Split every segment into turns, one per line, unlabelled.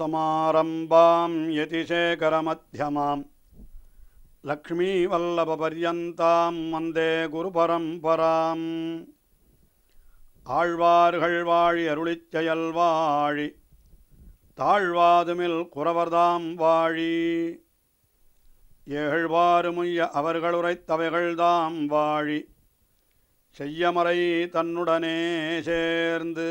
சமாரம்பாம் समारम्भां यतिशेखरमध्यमां வந்தே குரு பரம்பராம் ஆழ்வார்கள் வாழி அருளிச்செயல் வாழி தாழ்வாதுமில் குறவர்தாம் வாழி ஏழ்வாறுமுய்ய அவர்களுரைத்தவைகள்தாம் வாழி செய்யமறை தன்னுடனே சேர்ந்து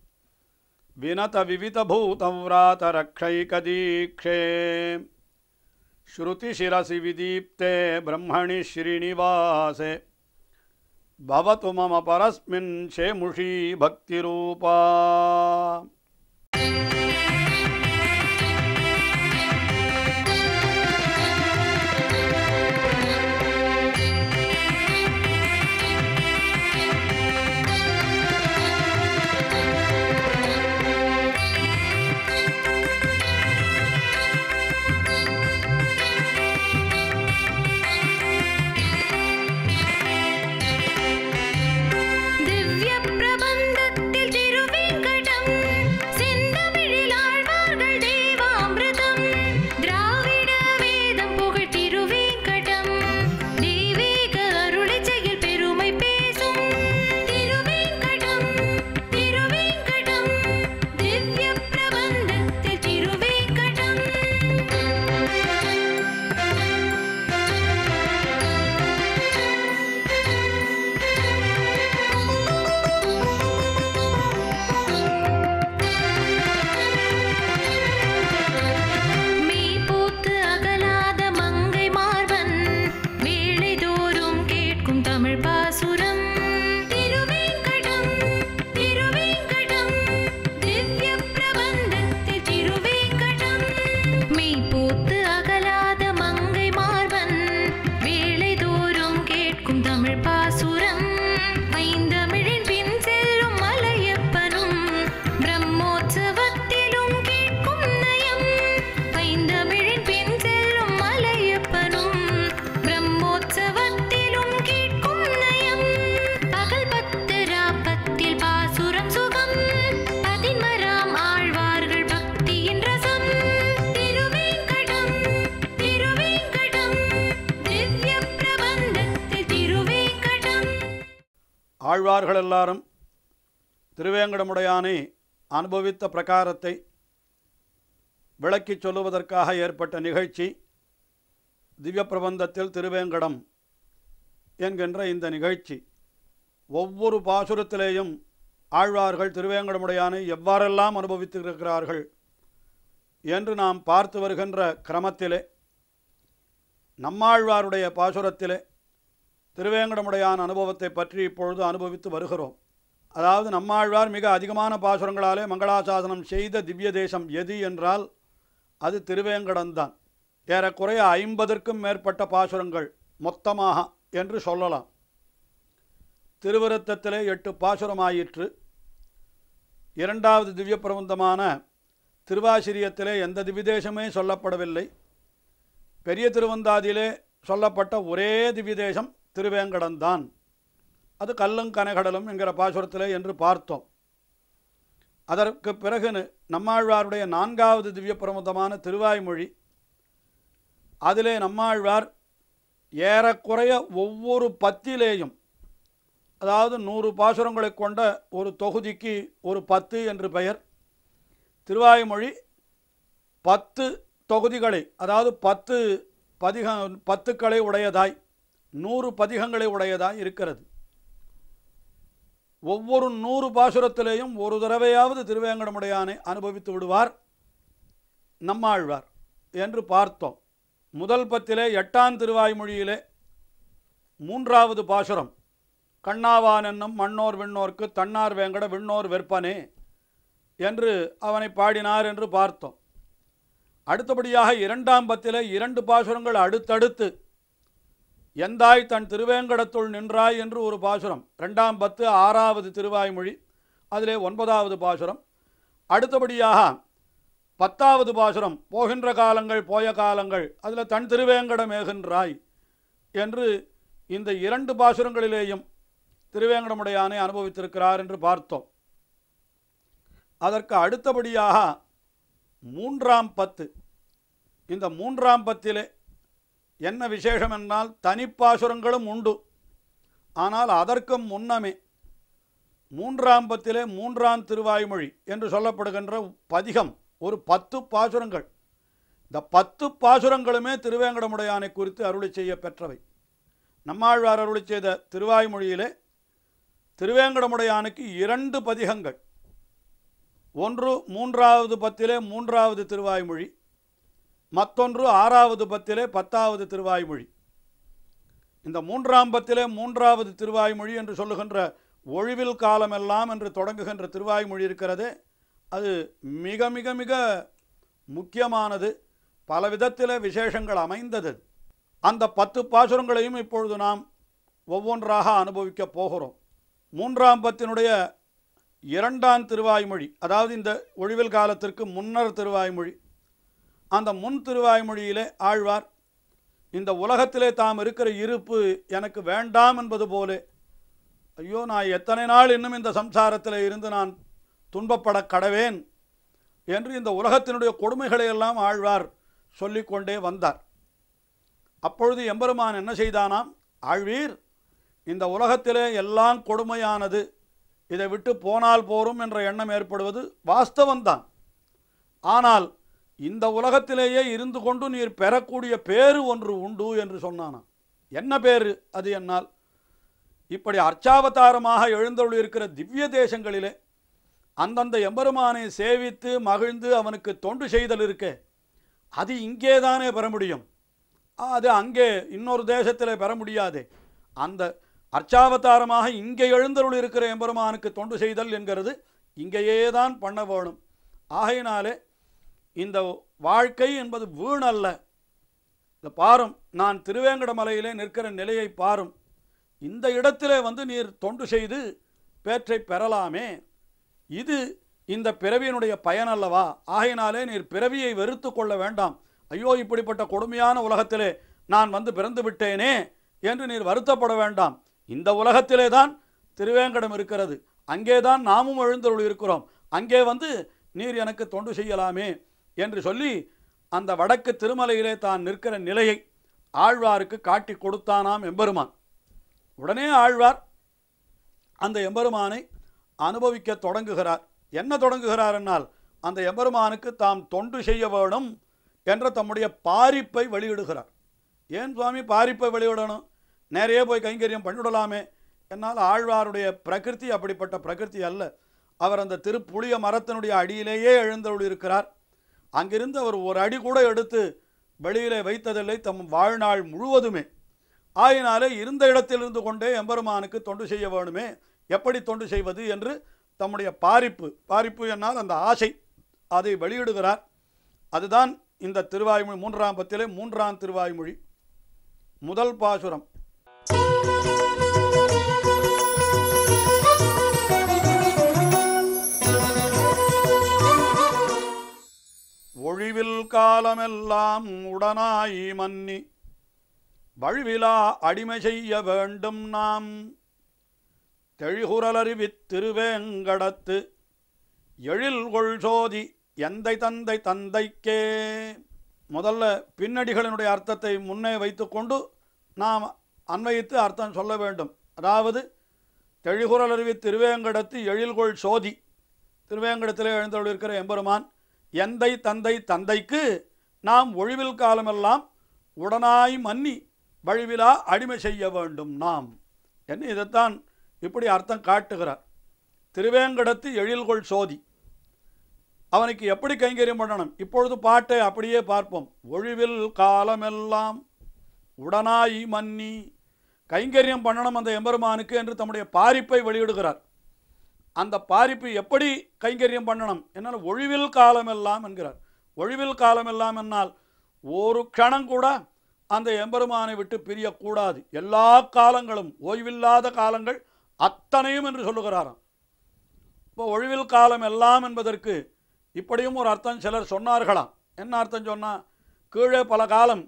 रक्षक दीक्षे श्रुतिशिरसि विदीप्ते ब्रह्मणि श्रीनिवासे भवतु मम परस्मिन् शेमुषी भक्तिरूपा
আমার বাসু
ஆழ்வார்கள் எல்லாரும் திருவேங்கடமுடையானை அனுபவித்த பிரகாரத்தை விளக்கிச் சொல்லுவதற்காக ஏற்பட்ட நிகழ்ச்சி திவ்ய பிரபந்தத்தில் திருவேங்கடம் என்கின்ற இந்த நிகழ்ச்சி ஒவ்வொரு பாசுரத்திலேயும் ஆழ்வார்கள் திருவேங்கடமுடையானை எவ்வாறெல்லாம் அனுபவித்திருக்கிறார்கள் என்று நாம் பார்த்து வருகின்ற கிரமத்திலே நம்மாழ்வாருடைய பாசுரத்திலே திருவேங்கடமுடையான் அனுபவத்தை பற்றி இப்பொழுது அனுபவித்து வருகிறோம் அதாவது நம்மாழ்வார் மிக அதிகமான பாசுரங்களாலே மங்களாசாசனம் செய்த திவ்ய தேசம் எது என்றால் அது திருவேங்கடம்தான் ஏறக்குறைய ஐம்பதற்கும் மேற்பட்ட பாசுரங்கள் மொத்தமாக என்று சொல்லலாம் திருவிருத்தத்திலே எட்டு பாசுரமாயிற்று இரண்டாவது திவ்ய பிரபந்தமான திருவாசிரியத்திலே எந்த திவ்யதேசமே சொல்லப்படவில்லை பெரிய திருவந்தாதியிலே சொல்லப்பட்ட ஒரே திவ்யதேசம் தான் அது கல்லும் கனகடலும் என்கிற பாசுரத்தில் என்று பார்த்தோம் அதற்கு பிறகு நம்மாழ்வாருடைய நான்காவது திவ்ய பிரமுதமான திருவாய்மொழி அதிலே நம்மாழ்வார் ஏறக்குறைய ஒவ்வொரு பத்திலேயும் அதாவது நூறு பாசுரங்களை கொண்ட ஒரு தொகுதிக்கு ஒரு பத்து என்று பெயர் திருவாய்மொழி பத்து தொகுதிகளை அதாவது பத்து பதிக பத்துக்களை உடையதாய் நூறு பதிகங்களை உடையதாக இருக்கிறது ஒவ்வொரு நூறு பாசுரத்திலேயும் ஒரு தடவையாவது திருவேங்கடமுடையானை அனுபவித்து விடுவார் நம்மாழ்வார் என்று பார்த்தோம் முதல் பத்திலே எட்டாம் திருவாய்மொழியிலே மூன்றாவது பாசுரம் கண்ணாவான் என்னும் மண்ணோர் விண்ணோர்க்கு தன்னார் வேங்கட விண்ணோர் வெற்பனே என்று அவனை பாடினார் என்று பார்த்தோம் அடுத்தபடியாக இரண்டாம் பத்திலே இரண்டு பாசுரங்கள் அடுத்தடுத்து எந்தாய் தன் திருவேங்கடத்துள் நின்றாய் என்று ஒரு பாசுரம் ரெண்டாம் பத்து ஆறாவது திருவாய்மொழி அதிலே ஒன்பதாவது பாசுரம் அடுத்தபடியாக பத்தாவது பாசுரம் போகின்ற காலங்கள் போய காலங்கள் அதில் தன் திருவேங்கடம் ஏகின்றாய் என்று இந்த இரண்டு பாசுரங்களிலேயும் திருவேங்கடமுடையானை அனுபவித்திருக்கிறார் என்று பார்த்தோம் அதற்கு அடுத்தபடியாக மூன்றாம் பத்து இந்த மூன்றாம் பத்திலே என்ன விசேஷம் என்றால் தனிப்பாசுரங்களும் உண்டு ஆனால் அதற்கும் முன்னமே மூன்றாம் பத்திலே மூன்றாம் திருவாய்மொழி என்று சொல்லப்படுகின்ற பதிகம் ஒரு பத்து பாசுரங்கள் இந்த பத்து பாசுரங்களுமே திருவேங்கடமுடையானை குறித்து அருளி செய்ய பெற்றவை நம்மாழ்வார் அருளி செய்த திருவாய்மொழியிலே திருவேங்கடமுடையானுக்கு இரண்டு பதிகங்கள் ஒன்று மூன்றாவது பத்திலே மூன்றாவது திருவாய்மொழி மற்றொன்று ஆறாவது பத்திலே பத்தாவது திருவாய்மொழி இந்த மூன்றாம் பத்திலே மூன்றாவது திருவாய்மொழி என்று சொல்லுகின்ற ஒழிவில் காலமெல்லாம் என்று தொடங்குகின்ற திருவாய்மொழி இருக்கிறது அது மிக மிக மிக முக்கியமானது பல விதத்தில் விசேஷங்கள் அமைந்தது அந்த பத்து பாசுரங்களையும் இப்பொழுது நாம் ஒவ்வொன்றாக அனுபவிக்கப் போகிறோம் மூன்றாம் பத்தினுடைய இரண்டாம் திருவாய்மொழி அதாவது இந்த ஒழிவில் காலத்திற்கு முன்னர் திருவாய்மொழி அந்த முன் திருவாய்மொழியிலே ஆழ்வார் இந்த உலகத்திலே தாம் இருக்கிற இருப்பு எனக்கு வேண்டாம் என்பது போல ஐயோ நான் எத்தனை நாள் இன்னும் இந்த சம்சாரத்தில் இருந்து நான் துன்பப்பட கடவேன் என்று இந்த உலகத்தினுடைய கொடுமைகளை எல்லாம் ஆழ்வார் சொல்லிக்கொண்டே வந்தார் அப்பொழுது எம்பெருமான் என்ன செய்தானாம் ஆழ்வீர் இந்த உலகத்திலே எல்லாம் கொடுமையானது இதை விட்டு போனால் போரும் என்ற எண்ணம் ஏற்படுவது வாஸ்தவம்தான் ஆனால் இந்த உலகத்திலேயே இருந்து கொண்டு நீர் பெறக்கூடிய பேரு ஒன்று உண்டு என்று சொன்னானான் என்ன பேரு அது என்னால் இப்படி அர்ச்சாவதாரமாக எழுந்தருள் இருக்கிற திவ்ய தேசங்களிலே அந்தந்த எம்பெருமானை சேவித்து மகிழ்ந்து அவனுக்கு தொண்டு செய்தல் இருக்கே அது இங்கே தானே பெற முடியும் அது அங்கே இன்னொரு தேசத்தில் பெற முடியாது அந்த அர்ச்சாவதாரமாக இங்கே எழுந்தருள் இருக்கிற எம்பெருமானுக்கு தொண்டு செய்தல் என்கிறது இங்கேயே தான் பண்ண வேணும் ஆகையினாலே இந்த வாழ்க்கை என்பது வீண் அல்ல இந்த பாரும் நான் திருவேங்கட மலையிலே நிற்கிற நிலையை பாரும் இந்த இடத்திலே வந்து நீர் தொண்டு செய்து பேற்றை பெறலாமே இது இந்த பிறவியினுடைய பயன் அல்லவா ஆகையினாலே நீர் பிறவியை வெறுத்து கொள்ள வேண்டாம் ஐயோ இப்படிப்பட்ட கொடுமையான உலகத்திலே நான் வந்து பிறந்து விட்டேனே என்று நீர் வருத்தப்பட வேண்டாம் இந்த உலகத்திலே தான் திருவேங்கடம் இருக்கிறது அங்கே தான் நாமும் எழுந்தருள் இருக்கிறோம் அங்கே வந்து நீர் எனக்கு தொண்டு செய்யலாமே என்று சொல்லி அந்த வடக்கு திருமலையிலே தான் நிற்கிற நிலையை ஆழ்வாருக்கு காட்டி கொடுத்தானாம் எம்பெருமான் உடனே ஆழ்வார் அந்த எம்பெருமானை அனுபவிக்க தொடங்குகிறார் என்ன தொடங்குகிறார் என்னால் அந்த எம்பெருமானுக்கு தாம் தொண்டு செய்ய வேணும் என்ற தம்முடைய பாரிப்பை வெளியிடுகிறார் ஏன் சுவாமி பாரிப்பை வெளியிடணும் நிறைய போய் கைங்கரியம் பண்ணிவிடலாமே என்னால் ஆழ்வாருடைய பிரகிருதி அப்படிப்பட்ட பிரகிருதி அல்ல அவர் அந்த திருப்புளிய மரத்தினுடைய அடியிலேயே எழுந்தருள் இருக்கிறார் அங்கிருந்து அவர் ஒரு அடி கூட எடுத்து வெளியிலே வைத்ததில்லை தம் வாழ்நாள் முழுவதுமே ஆயினாலே இருந்த இடத்திலிருந்து கொண்டே எம்பெருமானுக்கு தொண்டு செய்ய வேணுமே எப்படி தொண்டு செய்வது என்று தம்முடைய பாரிப்பு பாரிப்பு என்னால் அந்த ஆசை அதை வெளியிடுகிறார் அதுதான் இந்த திருவாய்மொழி மூன்றாம் பத்திலே மூன்றாம் திருவாய்மொழி முதல் பாசுரம் வழிவில் காலமெல்லாம் உடனாய் மன்னி வழிவிலா அடிமை செய்ய வேண்டும் நாம் திருவேங்கடத்து எழில் கொள் சோதி எந்தை தந்தை தந்தைக்கே முதல்ல பின்னடிகளினுடைய அர்த்தத்தை முன்னே வைத்துக்கொண்டு நாம் அன்வைத்து அர்த்தம் சொல்ல வேண்டும் அதாவது தெழிகுரல் திருவேங்கடத்து எழில்கொள் சோதி திருவேங்கடத்திலே எழுந்தருள் இருக்கிற எம்பெருமான் எந்தை தந்தை தந்தைக்கு நாம் ஒழிவில் காலமெல்லாம் உடனாய் மன்னி வழிவிலா அடிமை செய்ய வேண்டும் நாம் என்ன இதைத்தான் இப்படி அர்த்தம் காட்டுகிறார் திருவேங்கடத்து எழில்கொள் சோதி அவனுக்கு எப்படி கைங்கரியம் பண்ணணும் இப்பொழுது பாட்டை அப்படியே பார்ப்போம் ஒழிவில் காலமெல்லாம் உடனாய் மன்னி கைங்கரியம் பண்ணணும் அந்த எம்பெருமானுக்கு என்று தம்முடைய பாரிப்பை வெளியிடுகிறார் அந்த பாரிப்பு எப்படி கைங்கரியம் பண்ணணும் என்னால் ஒழிவில் காலமெல்லாம் என்கிறார் ஒழிவில் காலமெல்லாம் என்னால் ஒரு க்ஷணம் கூட அந்த எம்பெருமானை விட்டு பிரியக்கூடாது எல்லா காலங்களும் ஓய்வில்லாத காலங்கள் அத்தனையும் என்று சொல்லுகிறாராம் இப்போ ஒழிவில் காலம் எல்லாம் என்பதற்கு இப்படியும் ஒரு அர்த்தம் சிலர் சொன்னார்களாம் என்ன அர்த்தம் சொன்னால் கீழே பல காலம்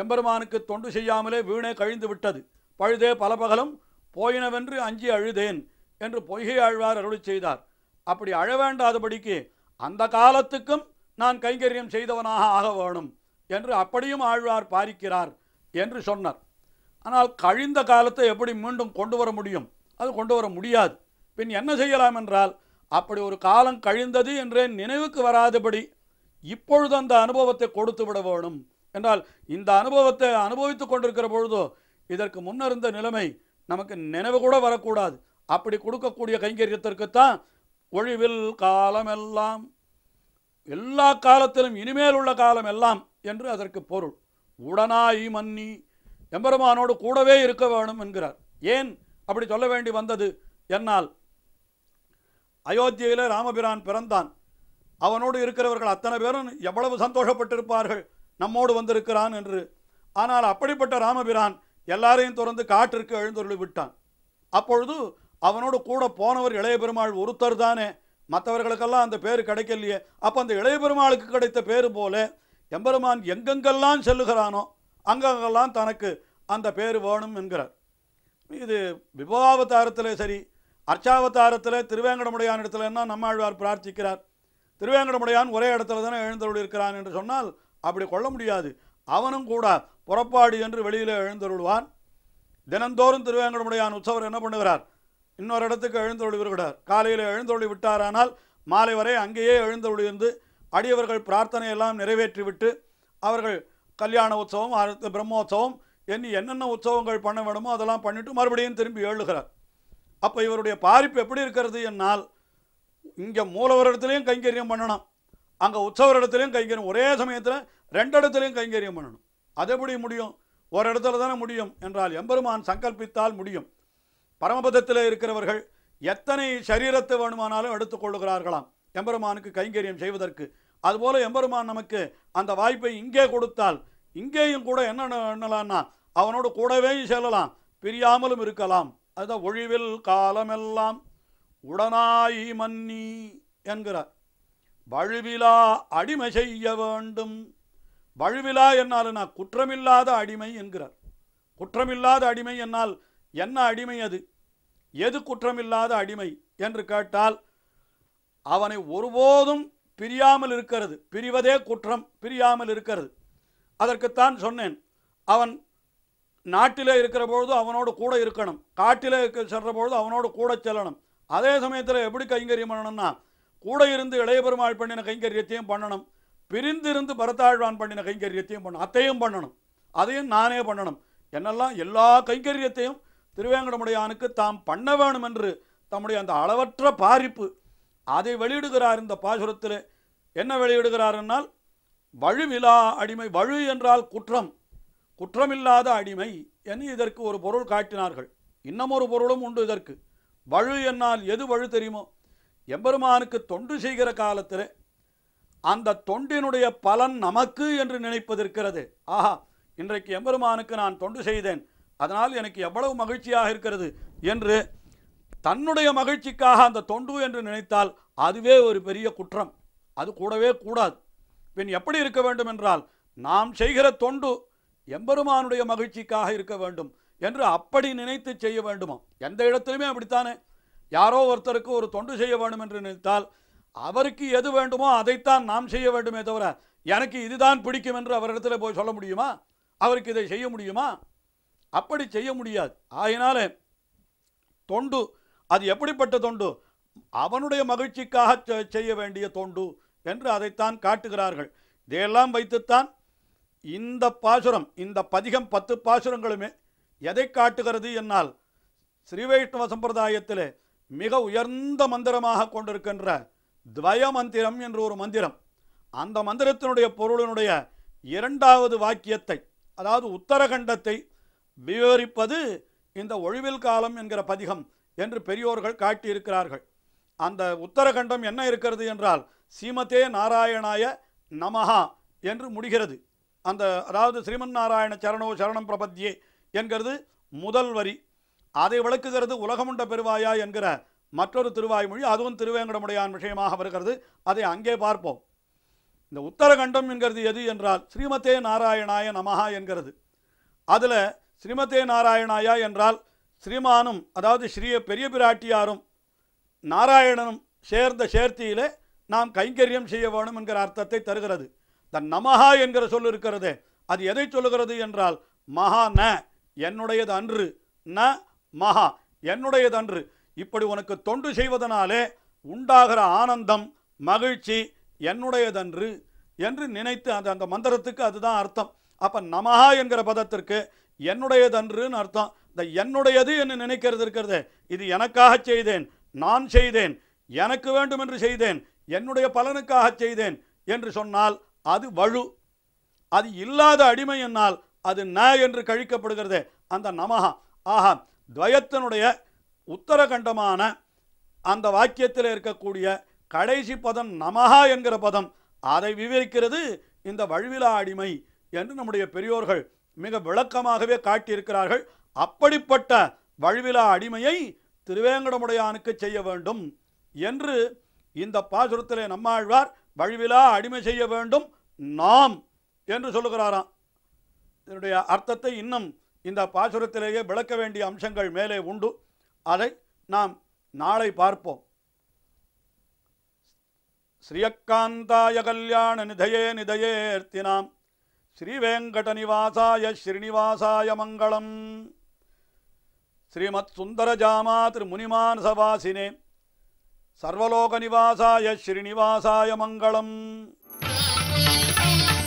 எம்பெருமானுக்கு தொண்டு செய்யாமலே வீணே கழிந்து விட்டது பழுதே பல பகலும் போயினவென்று அஞ்சி அழுதேன் என்று பொய்கை ஆழ்வார் அருளி செய்தார் அப்படி அழ வேண்டாதபடிக்கு அந்த காலத்துக்கும் நான் கைங்கரியம் செய்தவனாக ஆக வேணும் என்று அப்படியும் ஆழ்வார் பாரிக்கிறார் என்று சொன்னார் ஆனால் கழிந்த காலத்தை எப்படி மீண்டும் கொண்டு வர முடியும் அது கொண்டு வர முடியாது பின் என்ன செய்யலாம் என்றால் அப்படி ஒரு காலம் கழிந்தது என்றே நினைவுக்கு வராதபடி இப்பொழுது அந்த அனுபவத்தை கொடுத்து விட வேணும் என்றால் இந்த அனுபவத்தை அனுபவித்து கொண்டிருக்கிற பொழுதோ இதற்கு முன்னிருந்த நிலைமை நமக்கு நினைவு கூட வரக்கூடாது அப்படி கொடுக்கக்கூடிய கைங்கரியத்திற்குத்தான் ஒழிவில் காலமெல்லாம் எல்லா காலத்திலும் இனிமேல் உள்ள காலம் எல்லாம் என்று அதற்கு பொருள் உடனாய் மன்னி எம்பெருமானோடு கூடவே இருக்க வேணும் என்கிறார் ஏன் அப்படி சொல்ல வேண்டி வந்தது என்னால் அயோத்தியில் ராமபிரான் பிறந்தான் அவனோடு இருக்கிறவர்கள் அத்தனை பேரும் எவ்வளவு சந்தோஷப்பட்டிருப்பார்கள் நம்மோடு வந்திருக்கிறான் என்று ஆனால் அப்படிப்பட்ட ராமபிரான் எல்லாரையும் தொடர்ந்து காட்டிற்கு எழுந்தொருள் விட்டான் அப்பொழுது அவனோடு கூட போனவர் இளைய பெருமாள் ஒருத்தர் தானே மற்றவர்களுக்கெல்லாம் அந்த பேர் கிடைக்கலையே அப்போ அந்த இளைய பெருமாளுக்கு கிடைத்த பேர் போல எம்பெருமான் எங்கெங்கெல்லாம் செல்லுகிறானோ அங்கெல்லாம் தனக்கு அந்த பேர் வேணும் என்கிறார் இது விபவாவதாரத்திலே சரி அர்ச்சாவதாரத்தில் திருவேங்கடமுடையான் என்ன நம்மாழ்வார் பிரார்த்திக்கிறார் திருவேங்கடமுடையான் ஒரே இடத்துல தானே எழுந்தருள் இருக்கிறான் என்று சொன்னால் அப்படி கொள்ள முடியாது அவனும் கூட புறப்பாடு என்று வெளியில் எழுந்தருள்வான் தினந்தோறும் திருவேங்கடமுடையான் உற்சவர் என்ன பண்ணுகிறார் இன்னொரு இடத்துக்கு எழுந்தொழி விடுகிறார் காலையில் எழுந்தொழி விட்டாரானால் மாலை வரை அங்கேயே எழுந்தொழி இருந்து அடியவர்கள் பிரார்த்தனையெல்லாம் நிறைவேற்றிவிட்டு அவர்கள் கல்யாண உற்சவம் அடுத்த பிரம்மோற்சவம் எண்ணி என்னென்ன உற்சவங்கள் பண்ண வேணுமோ அதெல்லாம் பண்ணிவிட்டு மறுபடியும் திரும்பி எழுகிறார் அப்போ இவருடைய பாரிப்பு எப்படி இருக்கிறது என்னால் இங்கே மூலவரிடத்துலேயும் கைங்கரியம் பண்ணணும் அங்கே இடத்துலையும் கைங்கரியம் ஒரே சமயத்தில் ரெண்டு இடத்துலையும் கைங்கரியம் பண்ணணும் அது எப்படி முடியும் ஒரு இடத்துல தானே முடியும் என்றால் எம்பெருமான் சங்கல்பித்தால் முடியும் பரமபதத்தில் இருக்கிறவர்கள் எத்தனை சரீரத்தை வேணுமானாலும் எடுத்துக்கொள்ளுகிறார்களாம் எம்பெருமானுக்கு கைங்கரியம் செய்வதற்கு அதுபோல எம்பெருமான் நமக்கு அந்த வாய்ப்பை இங்கே கொடுத்தால் இங்கேயும் கூட என்ன எண்ணலான்னா அவனோடு கூடவே செல்லலாம் பிரியாமலும் இருக்கலாம் அதுதான் ஒழிவில் காலமெல்லாம் உடனாய் மன்னி என்கிறார் வழுவிலா அடிமை செய்ய வேண்டும் வழுவிலா என்னால் நான் குற்றமில்லாத அடிமை என்கிறார் குற்றமில்லாத அடிமை என்னால் என்ன அடிமை அது எது குற்றமில்லாத அடிமை என்று கேட்டால் அவனை ஒருபோதும் பிரியாமல் இருக்கிறது பிரிவதே குற்றம் பிரியாமல் இருக்கிறது அதற்குத்தான் சொன்னேன் அவன் நாட்டிலே இருக்கிற பொழுது அவனோடு கூட இருக்கணும் காட்டிலே சென்ற பொழுது அவனோடு கூட செல்லணும் அதே சமயத்தில் எப்படி கைங்கரியம் பண்ணணும்னா கூட இருந்து இளையபெருமாள் பண்ணின கைங்கரியத்தையும் பண்ணணும் பிரிந்திருந்து பரத்தாழ்வான் பண்ணின கைங்கரியத்தையும் பண்ணணும் அத்தையும் பண்ணணும் அதையும் நானே பண்ணணும் என்னெல்லாம் எல்லா கைங்கரியத்தையும் திருவேங்கடமுடையானுக்கு தாம் பண்ண வேணும் என்று தம்முடைய அந்த அளவற்ற பாரிப்பு அதை வெளியிடுகிறார் இந்த பாசுரத்தில் என்ன வெளியிடுகிறார் என்றால் வழுவிலா அடிமை வழு என்றால் குற்றம் குற்றமில்லாத அடிமை என இதற்கு ஒரு பொருள் காட்டினார்கள் இன்னமொரு பொருளும் உண்டு இதற்கு வழு என்னால் எது வழு தெரியுமோ எம்பெருமானுக்கு தொண்டு செய்கிற காலத்தில் அந்த தொண்டினுடைய பலன் நமக்கு என்று நினைப்பதற்கிறது ஆஹா இன்றைக்கு எம்பெருமானுக்கு நான் தொண்டு செய்தேன் அதனால் எனக்கு எவ்வளவு மகிழ்ச்சியாக இருக்கிறது என்று தன்னுடைய மகிழ்ச்சிக்காக அந்த தொண்டு என்று நினைத்தால் அதுவே ஒரு பெரிய குற்றம் அது கூடவே கூடாது பின் எப்படி இருக்க வேண்டும் என்றால் நாம் செய்கிற தொண்டு எம்பெருமானுடைய மகிழ்ச்சிக்காக இருக்க வேண்டும் என்று அப்படி நினைத்து செய்ய வேண்டுமா எந்த இடத்திலுமே அப்படித்தானே யாரோ ஒருத்தருக்கு ஒரு தொண்டு செய்ய வேண்டும் என்று நினைத்தால் அவருக்கு எது வேண்டுமோ அதைத்தான் நாம் செய்ய வேண்டுமே தவிர எனக்கு இதுதான் பிடிக்கும் என்று அவரிடத்தில் போய் சொல்ல முடியுமா அவருக்கு இதை செய்ய முடியுமா அப்படி செய்ய முடியாது ஆகினால தொண்டு அது எப்படிப்பட்ட தொண்டு அவனுடைய மகிழ்ச்சிக்காக செய்ய வேண்டிய தொண்டு என்று அதைத்தான் காட்டுகிறார்கள் இதையெல்லாம் வைத்துத்தான் இந்த பாசுரம் இந்த பதிகம் பத்து பாசுரங்களுமே எதை காட்டுகிறது என்னால் ஸ்ரீ வைஷ்ணவ சம்பிரதாயத்தில் மிக உயர்ந்த மந்திரமாக கொண்டிருக்கின்ற துவய மந்திரம் என்று ஒரு மந்திரம் அந்த மந்திரத்தினுடைய பொருளினுடைய இரண்டாவது வாக்கியத்தை அதாவது உத்தரகண்டத்தை விவரிப்பது இந்த ஒழிவில் காலம் என்கிற பதிகம் என்று பெரியோர்கள் காட்டியிருக்கிறார்கள் அந்த உத்தரகண்டம் என்ன இருக்கிறது என்றால் சீமதே நாராயணாய நமஹா என்று முடிகிறது அந்த அதாவது ஸ்ரீமன் நாராயண சரணோ சரணம் பிரபத்தியே என்கிறது முதல் வரி அதை விளக்குகிறது உலகமுண்ட பெருவாயா என்கிற மற்றொரு திருவாய் மொழி அதுவும் திருவேங்கடமுடையான் விஷயமாக வருகிறது அதை அங்கே பார்ப்போம் இந்த உத்தரகண்டம் என்கிறது எது என்றால் ஸ்ரீமதே நாராயணாய நமஹா என்கிறது அதில் ஸ்ரீமதே நாராயணாயா என்றால் ஸ்ரீமானும் அதாவது ஸ்ரீய பெரிய பிராட்டியாரும் நாராயணனும் சேர்ந்த சேர்த்தியிலே நாம் கைங்கரியம் செய்ய வேணும் என்கிற அர்த்தத்தை தருகிறது த நமஹா என்கிற சொல் இருக்கிறதே அது எதை சொல்லுகிறது என்றால் மகா ந என்னுடையது அன்று ந மகா என்னுடையது அன்று இப்படி உனக்கு தொண்டு செய்வதனாலே உண்டாகிற ஆனந்தம் மகிழ்ச்சி என்னுடையதன்று என்று நினைத்து அந்த அந்த மந்திரத்துக்கு அதுதான் அர்த்தம் அப்போ நமஹா என்கிற பதத்திற்கு என்னுடையதன்றுன்னு அர்த்தம் இந்த என்னுடையது என்று நினைக்கிறது இருக்கிறது இது எனக்காக செய்தேன் நான் செய்தேன் எனக்கு வேண்டும் என்று செய்தேன் என்னுடைய பலனுக்காக செய்தேன் என்று சொன்னால் அது வழு அது இல்லாத அடிமை என்னால் அது ந என்று கழிக்கப்படுகிறது அந்த நமகா ஆஹா துவயத்தினுடைய உத்தரகண்டமான அந்த வாக்கியத்தில் இருக்கக்கூடிய கடைசி பதம் நமகா என்கிற பதம் அதை விவரிக்கிறது இந்த வழுவிலா அடிமை என்று நம்முடைய பெரியோர்கள் மிக விளக்கமாகவே காட்டியிருக்கிறார்கள் அப்படிப்பட்ட வழுவிலா அடிமையை திருவேங்கடமுடையானுக்கு செய்ய வேண்டும் என்று இந்த பாசுரத்திலே நம்மாழ்வார் வழுவிலா அடிமை செய்ய வேண்டும் நாம் என்று சொல்லுகிறாராம் இதனுடைய அர்த்தத்தை இன்னும் இந்த பாசுரத்திலேயே விளக்க வேண்டிய அம்சங்கள் மேலே உண்டு அதை நாம் நாளை பார்ப்போம் ஸ்ரீயக்காந்தாய கல்யாண நிதையே ஏர்த்தினாம் श्री श्रीवेङ्कटनिवासाय श्रीनिवासाय मङ्गलम् श्रीमत्सुन्दरजामातृमुनिमानसवासिने सर्वलोकनिवासाय श्रीनिवासाय मङ्गलम्